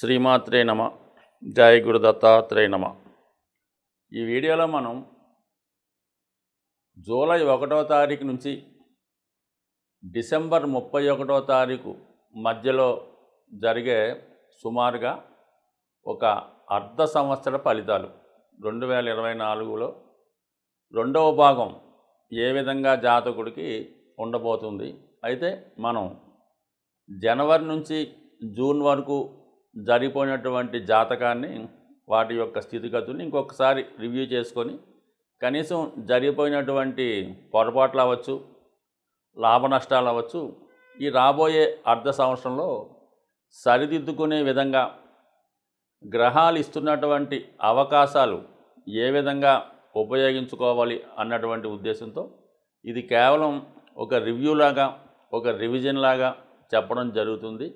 శ్రీమాత్రే నమ జయ గురు దత్తాత్రేయ నమ ఈ వీడియోలో మనం జూలై ఒకటో తారీఖు నుంచి డిసెంబర్ ముప్పై ఒకటో తారీఖు మధ్యలో జరిగే సుమారుగా ఒక అర్ధ సంవత్సర ఫలితాలు రెండు వేల ఇరవై నాలుగులో రెండవ భాగం ఏ విధంగా జాతకుడికి ఉండబోతుంది అయితే మనం జనవరి నుంచి జూన్ వరకు జరిగిపోయినటువంటి జాతకాన్ని వాటి యొక్క స్థితిగతుల్ని ఇంకొకసారి రివ్యూ చేసుకొని కనీసం జరిగిపోయినటువంటి పొరపాట్లు అవ్వచ్చు లాభ నష్టాలు అవ్వచ్చు ఈ రాబోయే అర్ధ సంవత్సరంలో సరిదిద్దుకునే విధంగా గ్రహాలు ఇస్తున్నటువంటి అవకాశాలు ఏ విధంగా ఉపయోగించుకోవాలి అన్నటువంటి ఉద్దేశంతో ఇది కేవలం ఒక రివ్యూలాగా ఒక రివిజన్ లాగా చెప్పడం జరుగుతుంది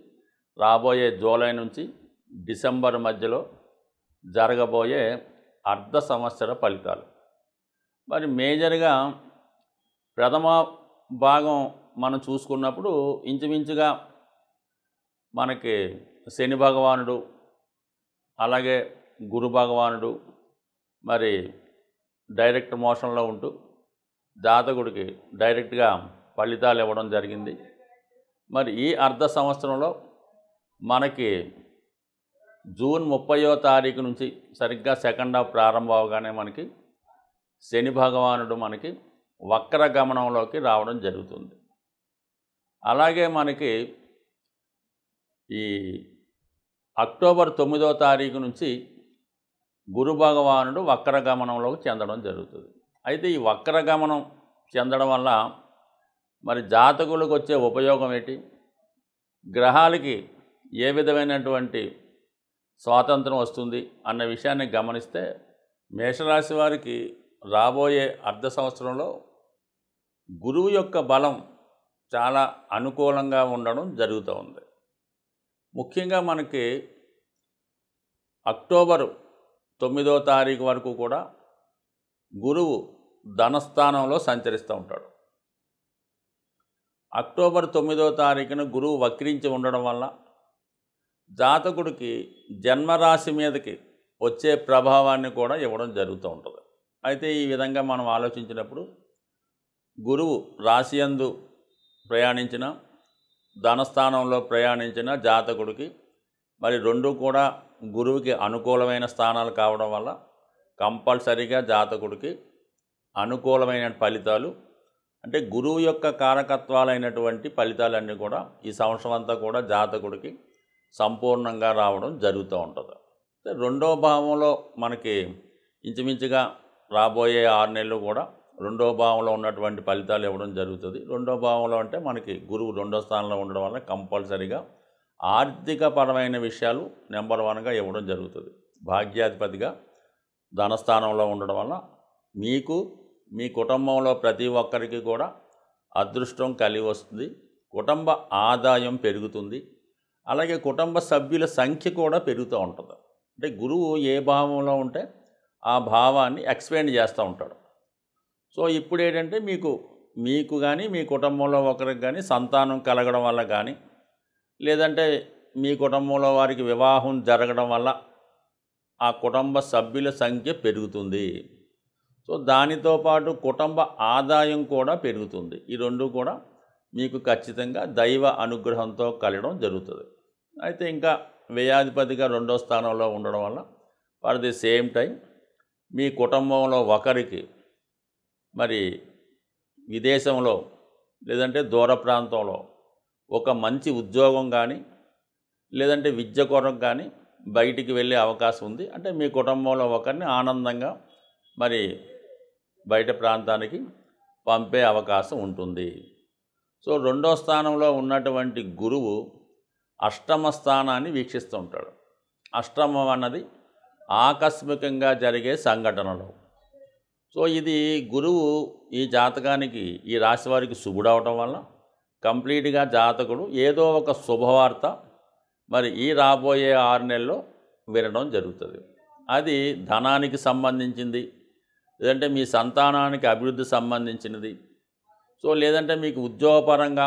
రాబోయే జూలై నుంచి డిసెంబర్ మధ్యలో జరగబోయే అర్ధ సంవత్సర ఫలితాలు మరి మేజర్గా ప్రథమ భాగం మనం చూసుకున్నప్పుడు ఇంచుమించుగా మనకి శని భగవానుడు అలాగే గురు భగవానుడు మరి డైరెక్ట్ మోషన్లో ఉంటూ జాతకుడికి డైరెక్ట్గా ఫలితాలు ఇవ్వడం జరిగింది మరి ఈ అర్ధ సంవత్సరంలో మనకి జూన్ ముప్పయో తారీఖు నుంచి సరిగ్గా సెకండ్ హాఫ్ ప్రారంభం అవగానే మనకి శని భగవానుడు మనకి వక్ర గమనంలోకి రావడం జరుగుతుంది అలాగే మనకి ఈ అక్టోబర్ తొమ్మిదో తారీఖు నుంచి గురు భగవానుడు వక్ర గమనంలోకి చెందడం జరుగుతుంది అయితే ఈ వక్ర గమనం చెందడం వల్ల మరి జాతకులకు వచ్చే ఉపయోగం ఏంటి గ్రహాలకి ఏ విధమైనటువంటి స్వాతంత్రం వస్తుంది అన్న విషయాన్ని గమనిస్తే మేషరాశి వారికి రాబోయే అర్ధ సంవత్సరంలో గురువు యొక్క బలం చాలా అనుకూలంగా ఉండడం జరుగుతూ ఉంది ముఖ్యంగా మనకి అక్టోబర్ తొమ్మిదో తారీఖు వరకు కూడా గురువు ధనస్థానంలో సంచరిస్తూ ఉంటాడు అక్టోబర్ తొమ్మిదో తారీఖున గురువు వక్రించి ఉండడం వల్ల జాతకుడికి జన్మరాశి మీదకి వచ్చే ప్రభావాన్ని కూడా ఇవ్వడం జరుగుతూ ఉంటుంది అయితే ఈ విధంగా మనం ఆలోచించినప్పుడు గురువు రాశియందు ప్రయాణించిన ధనస్థానంలో ప్రయాణించిన జాతకుడికి మరి రెండు కూడా గురువుకి అనుకూలమైన స్థానాలు కావడం వల్ల కంపల్సరీగా జాతకుడికి అనుకూలమైన ఫలితాలు అంటే గురువు యొక్క కారకత్వాలైనటువంటి ఫలితాలన్నీ కూడా ఈ సంవత్సరం అంతా కూడా జాతకుడికి సంపూర్ణంగా రావడం జరుగుతూ ఉంటుంది రెండో భావంలో మనకి ఇంచుమించుగా రాబోయే ఆరు నెలలు కూడా రెండో భావంలో ఉన్నటువంటి ఫలితాలు ఇవ్వడం జరుగుతుంది రెండో భావంలో అంటే మనకి గురువు రెండో స్థానంలో ఉండడం వల్ల కంపల్సరీగా ఆర్థికపరమైన విషయాలు నెంబర్ వన్గా ఇవ్వడం జరుగుతుంది భాగ్యాధిపతిగా ధనస్థానంలో ఉండడం వల్ల మీకు మీ కుటుంబంలో ప్రతి ఒక్కరికి కూడా అదృష్టం కలిగి వస్తుంది కుటుంబ ఆదాయం పెరుగుతుంది అలాగే కుటుంబ సభ్యుల సంఖ్య కూడా పెరుగుతూ ఉంటుంది అంటే గురువు ఏ భావంలో ఉంటే ఆ భావాన్ని ఎక్స్ప్లెయిన్ చేస్తూ ఉంటాడు సో ఇప్పుడు ఏంటంటే మీకు మీకు కానీ మీ కుటుంబంలో ఒకరికి కానీ సంతానం కలగడం వల్ల కానీ లేదంటే మీ కుటుంబంలో వారికి వివాహం జరగడం వల్ల ఆ కుటుంబ సభ్యుల సంఖ్య పెరుగుతుంది సో దానితో పాటు కుటుంబ ఆదాయం కూడా పెరుగుతుంది ఈ రెండు కూడా మీకు ఖచ్చితంగా దైవ అనుగ్రహంతో కలగడం జరుగుతుంది అయితే ఇంకా వ్యయాధిపతిగా రెండో స్థానంలో ఉండడం వల్ల ఫర్ ది సేమ్ టైం మీ కుటుంబంలో ఒకరికి మరి విదేశంలో లేదంటే దూర ప్రాంతంలో ఒక మంచి ఉద్యోగం కానీ లేదంటే విద్య కొరకు కానీ బయటికి వెళ్ళే అవకాశం ఉంది అంటే మీ కుటుంబంలో ఒకరిని ఆనందంగా మరి బయట ప్రాంతానికి పంపే అవకాశం ఉంటుంది సో రెండో స్థానంలో ఉన్నటువంటి గురువు అష్టమ స్థానాన్ని వీక్షిస్తూ ఉంటాడు అష్టమం అన్నది ఆకస్మికంగా జరిగే సంఘటనలు సో ఇది గురువు ఈ జాతకానికి ఈ రాశి వారికి శుభుడు అవటం వల్ల కంప్లీట్గా జాతకుడు ఏదో ఒక శుభవార్త మరి ఈ రాబోయే ఆరు నెలల్లో వినడం జరుగుతుంది అది ధనానికి సంబంధించింది లేదంటే మీ సంతానానికి అభివృద్ధి సంబంధించినది సో లేదంటే మీకు ఉద్యోగపరంగా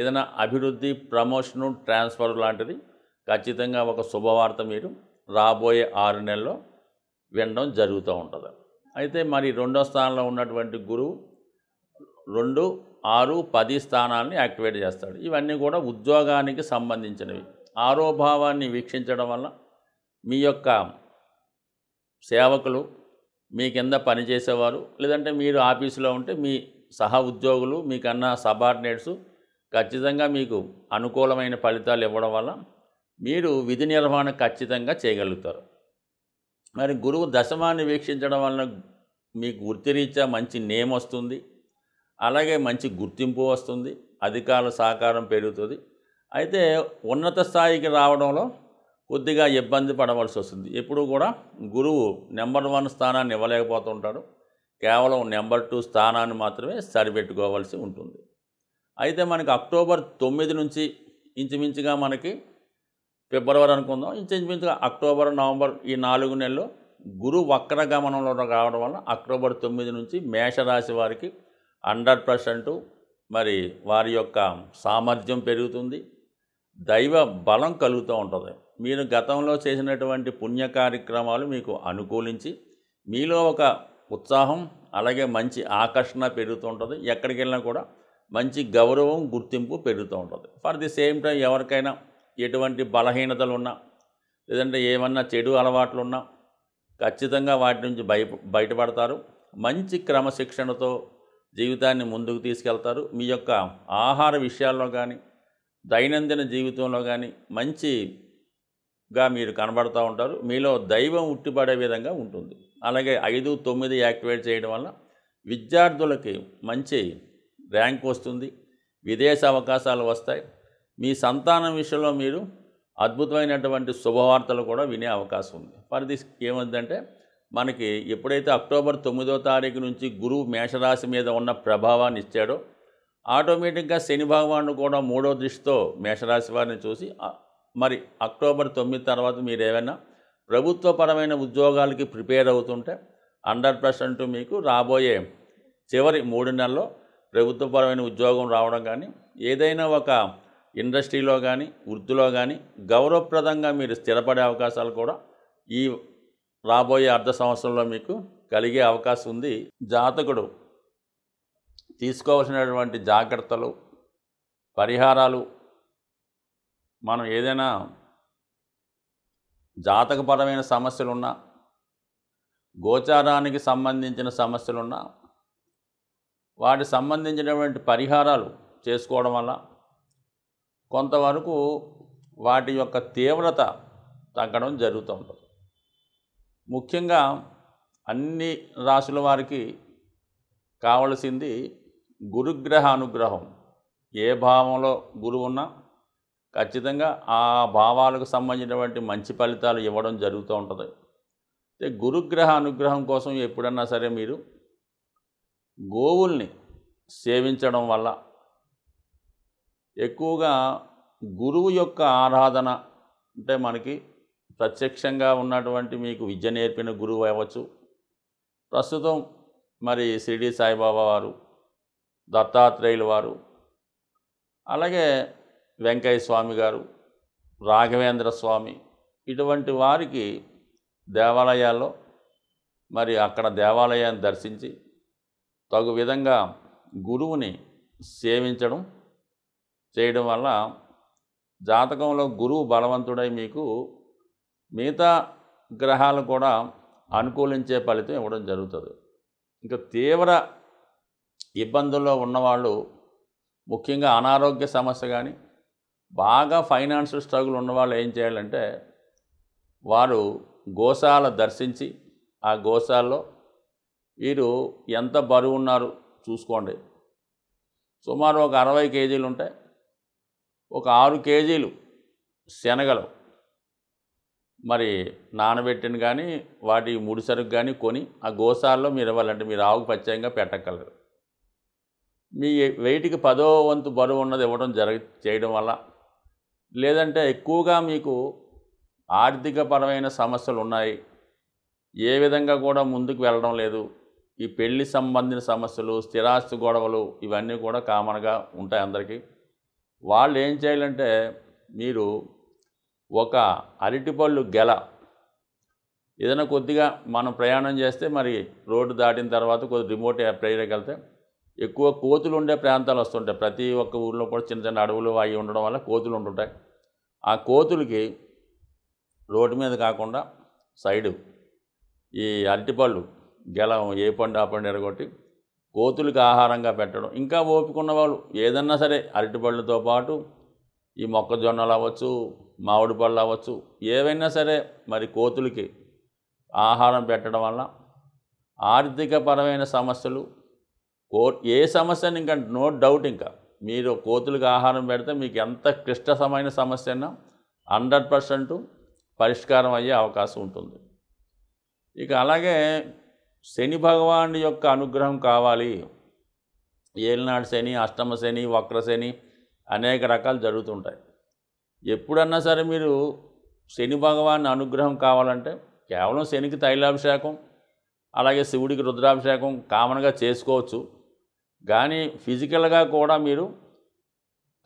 ఏదైనా అభివృద్ధి ప్రమోషను ట్రాన్స్ఫర్ లాంటిది ఖచ్చితంగా ఒక శుభవార్త మీరు రాబోయే ఆరు నెలల్లో వినడం జరుగుతూ ఉంటుంది అయితే మరి రెండో స్థానంలో ఉన్నటువంటి గురువు రెండు ఆరు పది స్థానాలని యాక్టివేట్ చేస్తాడు ఇవన్నీ కూడా ఉద్యోగానికి సంబంధించినవి ఆరోభావాన్ని వీక్షించడం వల్ల మీ యొక్క సేవకులు మీ కింద పనిచేసేవారు లేదంటే మీరు ఆఫీసులో ఉంటే మీ సహ ఉద్యోగులు మీకన్నా సబార్డినేట్సు ఖచ్చితంగా మీకు అనుకూలమైన ఫలితాలు ఇవ్వడం వల్ల మీరు విధి నిర్వహణ ఖచ్చితంగా చేయగలుగుతారు మరి గురువు దశమాన్ని వీక్షించడం వలన మీకు వృత్తిరీత్యా మంచి నేమ్ వస్తుంది అలాగే మంచి గుర్తింపు వస్తుంది అధికారుల సహకారం పెరుగుతుంది అయితే ఉన్నత స్థాయికి రావడంలో కొద్దిగా ఇబ్బంది పడవలసి వస్తుంది ఎప్పుడు కూడా గురువు నెంబర్ వన్ స్థానాన్ని ఇవ్వలేకపోతుంటాడు కేవలం నెంబర్ టూ స్థానాన్ని మాత్రమే సరిపెట్టుకోవాల్సి ఉంటుంది అయితే మనకి అక్టోబర్ తొమ్మిది నుంచి ఇంచుమించుగా మనకి ఫిబ్రవరి అనుకుందాం ఇంచుమించుగా అక్టోబర్ నవంబర్ ఈ నాలుగు నెలలు గురు గమనంలో రావడం వల్ల అక్టోబర్ తొమ్మిది నుంచి మేషరాశి వారికి హండ్రెడ్ పర్సెంట్ మరి వారి యొక్క సామర్థ్యం పెరుగుతుంది దైవ బలం కలుగుతూ ఉంటుంది మీరు గతంలో చేసినటువంటి పుణ్య కార్యక్రమాలు మీకు అనుకూలించి మీలో ఒక ఉత్సాహం అలాగే మంచి ఆకర్షణ పెరుగుతుంటుంది ఎక్కడికి వెళ్ళినా కూడా మంచి గౌరవం గుర్తింపు పెరుగుతూ ఉంటుంది ఫర్ ది సేమ్ టైం ఎవరికైనా ఎటువంటి బలహీనతలు ఉన్నా లేదంటే ఏమన్నా చెడు అలవాట్లు ఉన్నా ఖచ్చితంగా వాటి నుంచి బయ బయటపడతారు మంచి క్రమశిక్షణతో జీవితాన్ని ముందుకు తీసుకెళ్తారు మీ యొక్క ఆహార విషయాల్లో కానీ దైనందిన జీవితంలో కానీ మంచిగా మీరు కనబడుతూ ఉంటారు మీలో దైవం ఉట్టిపడే విధంగా ఉంటుంది అలాగే ఐదు తొమ్మిది యాక్టివేట్ చేయడం వల్ల విద్యార్థులకి మంచి ర్యాంక్ వస్తుంది విదేశ అవకాశాలు వస్తాయి మీ సంతానం విషయంలో మీరు అద్భుతమైనటువంటి శుభవార్తలు కూడా వినే అవకాశం ఉంది ఫర్ దిస్ ఏమందంటే మనకి ఎప్పుడైతే అక్టోబర్ తొమ్మిదో తారీఖు నుంచి గురువు మేషరాశి మీద ఉన్న ప్రభావాన్ని ఇచ్చాడో ఆటోమేటిక్గా శని భగవానుడు కూడా మూడో దృష్టితో మేషరాశి వారిని చూసి మరి అక్టోబర్ తొమ్మిది తర్వాత మీరు ఏమైనా ప్రభుత్వపరమైన ఉద్యోగాలకి ప్రిపేర్ అవుతుంటే హండ్రెడ్ పర్సెంట్ మీకు రాబోయే చివరి మూడు నెలల్లో ప్రభుత్వపరమైన ఉద్యోగం రావడం కానీ ఏదైనా ఒక ఇండస్ట్రీలో కానీ వృత్తిలో కానీ గౌరవప్రదంగా మీరు స్థిరపడే అవకాశాలు కూడా ఈ రాబోయే అర్ధ సంవత్సరంలో మీకు కలిగే అవకాశం ఉంది జాతకుడు తీసుకోవాల్సినటువంటి జాగ్రత్తలు పరిహారాలు మనం ఏదైనా జాతకపరమైన సమస్యలున్నా గోచారానికి సంబంధించిన సమస్యలున్నా వాటి సంబంధించినటువంటి పరిహారాలు చేసుకోవడం వల్ల కొంతవరకు వాటి యొక్క తీవ్రత తగ్గడం జరుగుతూ ఉంటుంది ముఖ్యంగా అన్ని రాసుల వారికి కావలసింది గురుగ్రహ అనుగ్రహం ఏ భావంలో గురువు ఉన్నా ఖచ్చితంగా ఆ భావాలకు సంబంధించినటువంటి మంచి ఫలితాలు ఇవ్వడం జరుగుతూ ఉంటుంది గురుగ్రహ అనుగ్రహం కోసం ఎప్పుడన్నా సరే మీరు గోవుల్ని సేవించడం వల్ల ఎక్కువగా గురువు యొక్క ఆరాధన అంటే మనకి ప్రత్యక్షంగా ఉన్నటువంటి మీకు విద్య నేర్పిన గురువు అవ్వచ్చు ప్రస్తుతం మరి షిరిడి సాయిబాబా వారు దత్తాత్రేయులు వారు అలాగే వెంకయ్య స్వామి గారు రాఘవేంద్ర స్వామి ఇటువంటి వారికి దేవాలయాల్లో మరి అక్కడ దేవాలయాన్ని దర్శించి తగు విధంగా గురువుని సేవించడం చేయడం వల్ల జాతకంలో గురువు బలవంతుడై మీకు మిగతా గ్రహాలు కూడా అనుకూలించే ఫలితం ఇవ్వడం జరుగుతుంది ఇంకా తీవ్ర ఇబ్బందుల్లో ఉన్నవాళ్ళు ముఖ్యంగా అనారోగ్య సమస్య కానీ బాగా ఫైనాన్షియల్ స్ట్రగుల్ ఉన్నవాళ్ళు ఏం చేయాలంటే వారు గోశాల దర్శించి ఆ గోశాల్లో వీరు ఎంత బరువు ఉన్నారు చూసుకోండి సుమారు ఒక అరవై కేజీలు ఉంటాయి ఒక ఆరు కేజీలు శనగలు మరి నానబెట్టిన కానీ వాటి ముడిసరుకు కానీ కొని ఆ గోసాల్లో మీరు ఇవ్వాలంటే మీరు ఆవుకు పచ్చయంగా పెట్టగలరు మీ వెయిట్కి పదో వంతు బరువు ఉన్నది ఇవ్వడం జరగ చేయడం వల్ల లేదంటే ఎక్కువగా మీకు ఆర్థికపరమైన సమస్యలు ఉన్నాయి ఏ విధంగా కూడా ముందుకు వెళ్ళడం లేదు ఈ పెళ్లి సంబంధిత సమస్యలు స్థిరాస్తి గొడవలు ఇవన్నీ కూడా కామన్గా ఉంటాయి అందరికీ వాళ్ళు ఏం చేయాలంటే మీరు ఒక అరటిపళ్ళు గెల ఏదైనా కొద్దిగా మనం ప్రయాణం చేస్తే మరి రోడ్డు దాటిన తర్వాత కొద్ది రిమోట్ ప్రేయర్కి వెళ్తే ఎక్కువ కోతులు ఉండే ప్రాంతాలు వస్తుంటాయి ప్రతి ఒక్క ఊళ్ళో కూడా చిన్న చిన్న అడవులు అవి ఉండడం వల్ల కోతులు ఉంటుంటాయి ఆ కోతులకి రోడ్డు మీద కాకుండా సైడు ఈ అరటిపళ్ళు గెలం ఏ పండు ఆ పండు ఎరగొట్టి కోతులకి ఆహారంగా పెట్టడం ఇంకా ఓపుకున్న వాళ్ళు ఏదన్నా సరే అరటిపళ్ళతో పాటు ఈ మొక్కజొన్నలు అవ్వచ్చు మామిడి పళ్ళు అవ్వచ్చు ఏవైనా సరే మరి కోతులకి ఆహారం పెట్టడం వల్ల ఆర్థికపరమైన సమస్యలు కో ఏ సమస్య ఇంకా నో డౌట్ ఇంకా మీరు కోతులకు ఆహారం పెడితే మీకు ఎంత క్లిష్టమైన సమస్య అయినా హండ్రెడ్ పర్సెంట్ పరిష్కారం అయ్యే అవకాశం ఉంటుంది ఇక అలాగే శని భగవానుడి యొక్క అనుగ్రహం కావాలి ఏలినాడు శని అష్టమ శని వక్ర శని అనేక రకాలు జరుగుతుంటాయి ఎప్పుడన్నా సరే మీరు శని భగవాన్ అనుగ్రహం కావాలంటే కేవలం శనికి తైలాభిషేకం అలాగే శివుడికి రుద్రాభిషేకం కామన్గా చేసుకోవచ్చు కానీ ఫిజికల్గా కూడా మీరు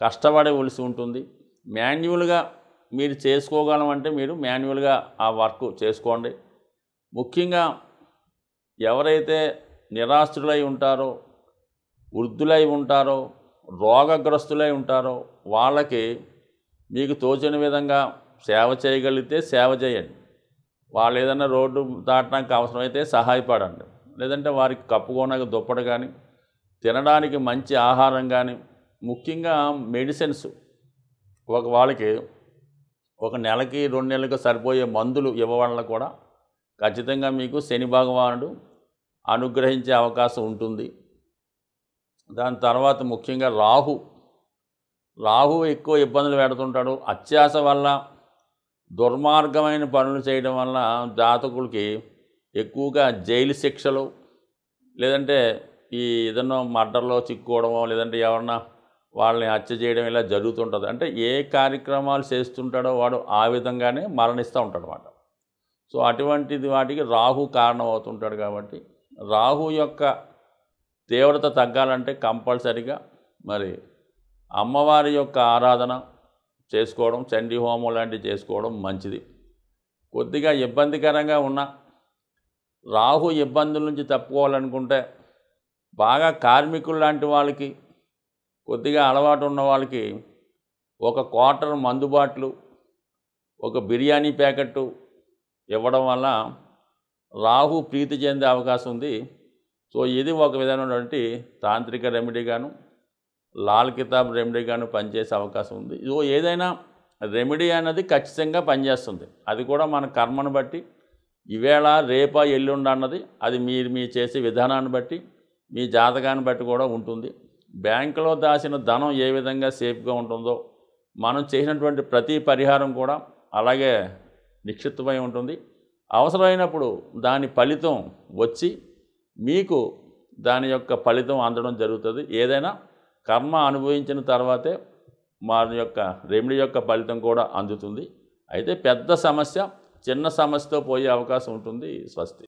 కష్టపడవలసి ఉంటుంది మాన్యువల్గా మీరు చేసుకోగలమంటే మీరు మాన్యువల్గా ఆ వర్క్ చేసుకోండి ముఖ్యంగా ఎవరైతే నిరాశ్రులై ఉంటారో వృద్ధులై ఉంటారో రోగగ్రస్తులై ఉంటారో వాళ్ళకి మీకు తోచిన విధంగా సేవ చేయగలిగితే సేవ చేయండి వాళ్ళు ఏదైనా రోడ్డు దాటడానికి అవసరమైతే సహాయపడండి లేదంటే వారికి కప్పుకోనకు దుప్పటి కానీ తినడానికి మంచి ఆహారం కానీ ముఖ్యంగా మెడిసిన్స్ ఒక వాళ్ళకి ఒక నెలకి రెండు నెలలకు సరిపోయే మందులు ఇవ్వవాళ్ళకు కూడా ఖచ్చితంగా మీకు శని భగవానుడు అనుగ్రహించే అవకాశం ఉంటుంది దాని తర్వాత ముఖ్యంగా రాహు రాహు ఎక్కువ ఇబ్బందులు పెడుతుంటాడు అత్యాస వల్ల దుర్మార్గమైన పనులు చేయడం వల్ల జాతకులకి ఎక్కువగా జైలు శిక్షలు లేదంటే ఈ ఏదన్నా మర్డర్లో చిక్కుకోవడమో లేదంటే ఎవరన్నా వాళ్ళని హత్య చేయడం ఇలా జరుగుతుంటుంది అంటే ఏ కార్యక్రమాలు చేస్తుంటాడో వాడు ఆ విధంగానే మరణిస్తూ ఉంటాడు అన్నమాట సో అటువంటిది వాటికి రాహు కారణం అవుతుంటాడు కాబట్టి రాహు యొక్క తీవ్రత తగ్గాలంటే కంపల్సరిగా మరి అమ్మవారి యొక్క ఆరాధన చేసుకోవడం చండీ హోమం లాంటివి చేసుకోవడం మంచిది కొద్దిగా ఇబ్బందికరంగా ఉన్న రాహు ఇబ్బందుల నుంచి తప్పుకోవాలనుకుంటే బాగా కార్మికులు లాంటి వాళ్ళకి కొద్దిగా అలవాటు ఉన్న వాళ్ళకి ఒక క్వార్టర్ మందుబాట్లు ఒక బిర్యానీ ప్యాకెట్టు ఇవ్వడం వల్ల రాహు ప్రీతి చెందే అవకాశం ఉంది సో ఇది ఒక విధమైనటువంటి తాంత్రిక రెమెడీగాను లాల్ కితాబ్ రెమెడీగాను పనిచేసే అవకాశం ఉంది సో ఏదైనా రెమెడీ అనేది ఖచ్చితంగా పనిచేస్తుంది అది కూడా మన కర్మను బట్టి ఈవేళ రేప ఎల్లుండ అన్నది అది మీరు మీ చేసే విధానాన్ని బట్టి మీ జాతకాన్ని బట్టి కూడా ఉంటుంది బ్యాంకులో దాచిన ధనం ఏ విధంగా సేఫ్గా ఉంటుందో మనం చేసినటువంటి ప్రతి పరిహారం కూడా అలాగే నిక్షిప్తమై ఉంటుంది అవసరమైనప్పుడు దాని ఫలితం వచ్చి మీకు దాని యొక్క ఫలితం అందడం జరుగుతుంది ఏదైనా కర్మ అనుభవించిన తర్వాతే వారి యొక్క రెమిడీ యొక్క ఫలితం కూడా అందుతుంది అయితే పెద్ద సమస్య చిన్న సమస్యతో పోయే అవకాశం ఉంటుంది స్వస్తి